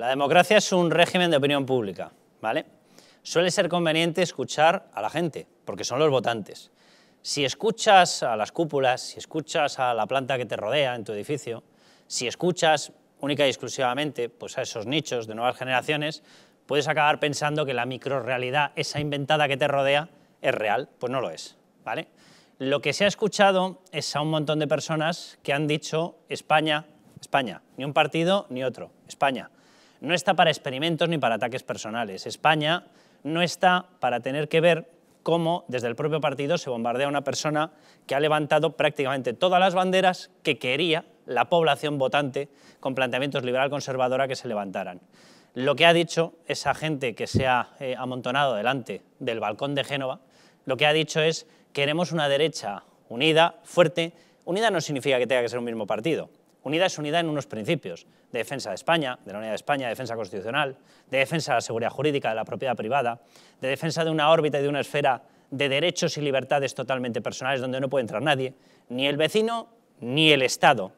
La democracia es un régimen de opinión pública, ¿vale? Suele ser conveniente escuchar a la gente, porque son los votantes. Si escuchas a las cúpulas, si escuchas a la planta que te rodea en tu edificio, si escuchas única y exclusivamente pues, a esos nichos de nuevas generaciones, puedes acabar pensando que la microrealidad, esa inventada que te rodea, es real. Pues no lo es, ¿vale? Lo que se ha escuchado es a un montón de personas que han dicho España, España, ni un partido ni otro, España no está para experimentos ni para ataques personales. España no está para tener que ver cómo desde el propio partido se bombardea a una persona que ha levantado prácticamente todas las banderas que quería la población votante con planteamientos liberal-conservadora que se levantaran. Lo que ha dicho esa gente que se ha eh, amontonado delante del balcón de Génova, lo que ha dicho es queremos una derecha unida, fuerte. Unida no significa que tenga que ser un mismo partido. Unidad es unidad en unos principios, de defensa de España, de la unidad de España, de defensa constitucional, de defensa de la seguridad jurídica, de la propiedad privada, de defensa de una órbita y de una esfera de derechos y libertades totalmente personales donde no puede entrar nadie, ni el vecino ni el Estado,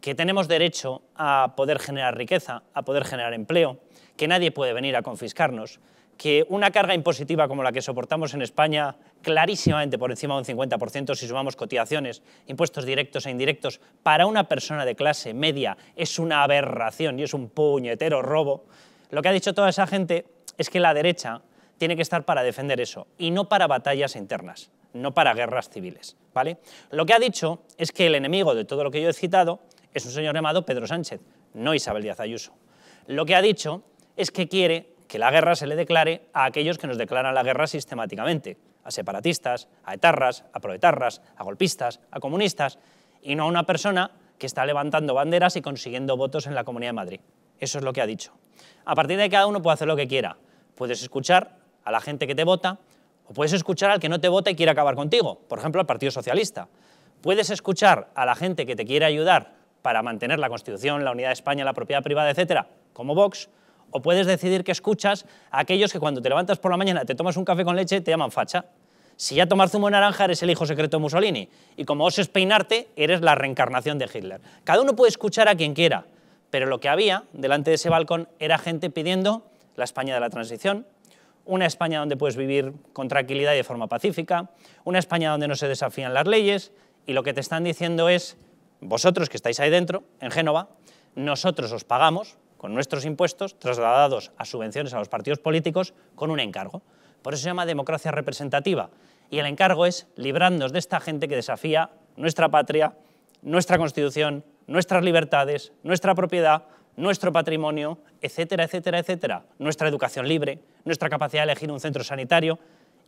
que tenemos derecho a poder generar riqueza, a poder generar empleo, que nadie puede venir a confiscarnos, que una carga impositiva como la que soportamos en España, clarísimamente por encima de un 50% si sumamos cotizaciones, impuestos directos e indirectos, para una persona de clase media es una aberración y es un puñetero robo, lo que ha dicho toda esa gente es que la derecha tiene que estar para defender eso y no para batallas internas, no para guerras civiles. ¿vale? Lo que ha dicho es que el enemigo de todo lo que yo he citado es un señor llamado Pedro Sánchez, no Isabel Díaz Ayuso. Lo que ha dicho es que quiere que la guerra se le declare a aquellos que nos declaran la guerra sistemáticamente, a separatistas, a etarras, a proetarras, a golpistas, a comunistas, y no a una persona que está levantando banderas y consiguiendo votos en la Comunidad de Madrid. Eso es lo que ha dicho. A partir de ahí cada uno puede hacer lo que quiera. Puedes escuchar a la gente que te vota o puedes escuchar al que no te vota y quiere acabar contigo, por ejemplo, al Partido Socialista. Puedes escuchar a la gente que te quiere ayudar para mantener la Constitución, la unidad de España, la propiedad privada, etcétera, como Vox, o puedes decidir que escuchas a aquellos que cuando te levantas por la mañana te tomas un café con leche te llaman facha. Si ya tomas zumo de naranja, eres el hijo secreto de Mussolini. Y como es peinarte, eres la reencarnación de Hitler. Cada uno puede escuchar a quien quiera, pero lo que había delante de ese balcón era gente pidiendo la España de la transición, una España donde puedes vivir con tranquilidad y de forma pacífica, una España donde no se desafían las leyes, y lo que te están diciendo es, vosotros que estáis ahí dentro, en Génova, nosotros os pagamos, con nuestros impuestos trasladados a subvenciones a los partidos políticos con un encargo. Por eso se llama democracia representativa. Y el encargo es librarnos de esta gente que desafía nuestra patria, nuestra constitución, nuestras libertades, nuestra propiedad, nuestro patrimonio, etcétera, etcétera, etcétera. Nuestra educación libre, nuestra capacidad de elegir un centro sanitario.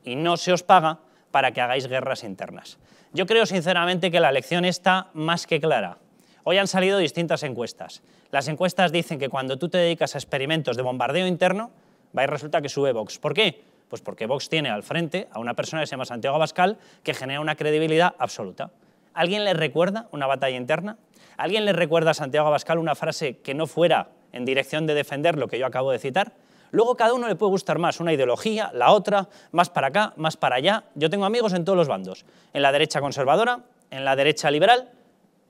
Y no se os paga para que hagáis guerras internas. Yo creo sinceramente que la elección está más que clara. Hoy han salido distintas encuestas. Las encuestas dicen que cuando tú te dedicas a experimentos de bombardeo interno, va y resulta que sube Vox. ¿Por qué? Pues porque Vox tiene al frente a una persona que se llama Santiago Abascal que genera una credibilidad absoluta. ¿Alguien le recuerda una batalla interna? ¿Alguien le recuerda a Santiago Abascal una frase que no fuera en dirección de defender lo que yo acabo de citar? Luego cada uno le puede gustar más una ideología, la otra, más para acá, más para allá. Yo tengo amigos en todos los bandos, en la derecha conservadora, en la derecha liberal,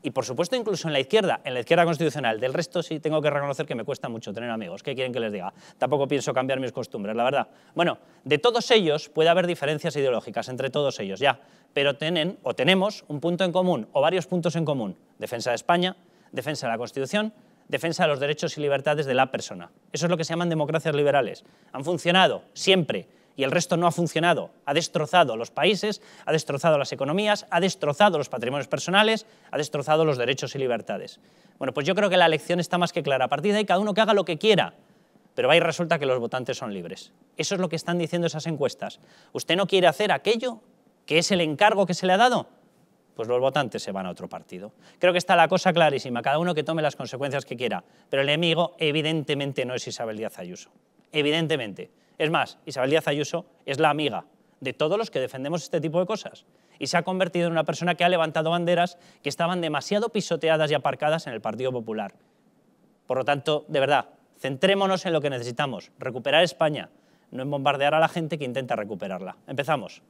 y por supuesto incluso en la izquierda, en la izquierda constitucional. Del resto sí tengo que reconocer que me cuesta mucho tener amigos. ¿Qué quieren que les diga? Tampoco pienso cambiar mis costumbres, la verdad. Bueno, de todos ellos puede haber diferencias ideológicas entre todos ellos, ya, pero tienen o tenemos un punto en común o varios puntos en común. Defensa de España, defensa de la Constitución, defensa de los derechos y libertades de la persona. Eso es lo que se llaman democracias liberales. Han funcionado siempre y el resto no ha funcionado. Ha destrozado los países, ha destrozado las economías, ha destrozado los patrimonios personales, ha destrozado los derechos y libertades. Bueno, pues yo creo que la elección está más que clara. A partir de ahí, cada uno que haga lo que quiera, pero ahí resulta que los votantes son libres. Eso es lo que están diciendo esas encuestas. ¿Usted no quiere hacer aquello que es el encargo que se le ha dado? Pues los votantes se van a otro partido. Creo que está la cosa clarísima, cada uno que tome las consecuencias que quiera, pero el enemigo evidentemente no es Isabel Díaz Ayuso. Evidentemente. Es más, Isabel Díaz Ayuso es la amiga de todos los que defendemos este tipo de cosas y se ha convertido en una persona que ha levantado banderas que estaban demasiado pisoteadas y aparcadas en el Partido Popular. Por lo tanto, de verdad, centrémonos en lo que necesitamos, recuperar España, no en bombardear a la gente que intenta recuperarla. Empezamos.